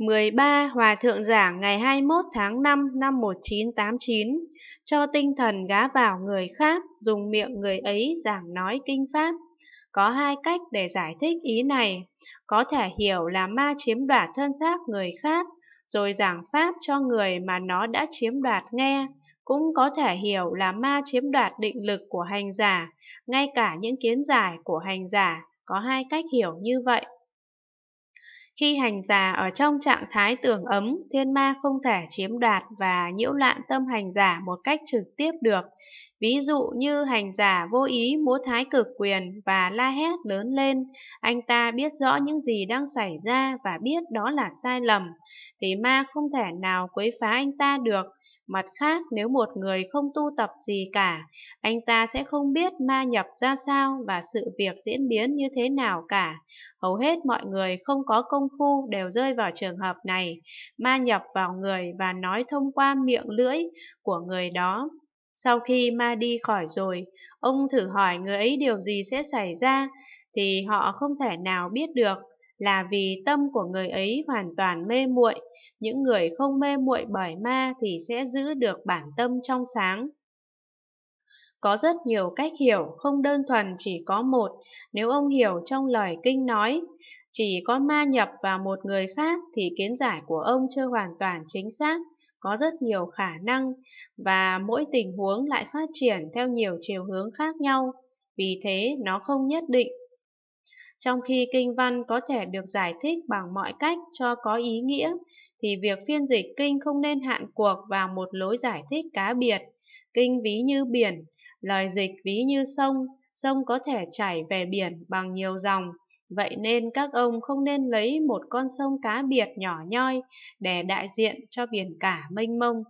13 Hòa Thượng giảng ngày 21 tháng 5 năm 1989 Cho tinh thần gá vào người khác, dùng miệng người ấy giảng nói kinh pháp Có hai cách để giải thích ý này Có thể hiểu là ma chiếm đoạt thân xác người khác Rồi giảng pháp cho người mà nó đã chiếm đoạt nghe cũng có thể hiểu là ma chiếm đoạt định lực của hành giả, ngay cả những kiến giải của hành giả, có hai cách hiểu như vậy. Khi hành giả ở trong trạng thái tưởng ấm, thiên ma không thể chiếm đoạt và nhiễu loạn tâm hành giả một cách trực tiếp được. Ví dụ như hành giả vô ý múa thái cực quyền và la hét lớn lên, anh ta biết rõ những gì đang xảy ra và biết đó là sai lầm, thì ma không thể nào quấy phá anh ta được. Mặt khác, nếu một người không tu tập gì cả, anh ta sẽ không biết ma nhập ra sao và sự việc diễn biến như thế nào cả. Hầu hết mọi người không có công phu đều rơi vào trường hợp này, ma nhập vào người và nói thông qua miệng lưỡi của người đó. Sau khi ma đi khỏi rồi, ông thử hỏi người ấy điều gì sẽ xảy ra, thì họ không thể nào biết được là vì tâm của người ấy hoàn toàn mê muội những người không mê muội bởi ma thì sẽ giữ được bản tâm trong sáng có rất nhiều cách hiểu, không đơn thuần chỉ có một, nếu ông hiểu trong lời kinh nói, chỉ có ma nhập vào một người khác thì kiến giải của ông chưa hoàn toàn chính xác, có rất nhiều khả năng và mỗi tình huống lại phát triển theo nhiều chiều hướng khác nhau, vì thế nó không nhất định trong khi kinh văn có thể được giải thích bằng mọi cách cho có ý nghĩa, thì việc phiên dịch kinh không nên hạn cuộc vào một lối giải thích cá biệt. Kinh ví như biển, lời dịch ví như sông, sông có thể chảy về biển bằng nhiều dòng. Vậy nên các ông không nên lấy một con sông cá biệt nhỏ nhoi để đại diện cho biển cả mênh mông.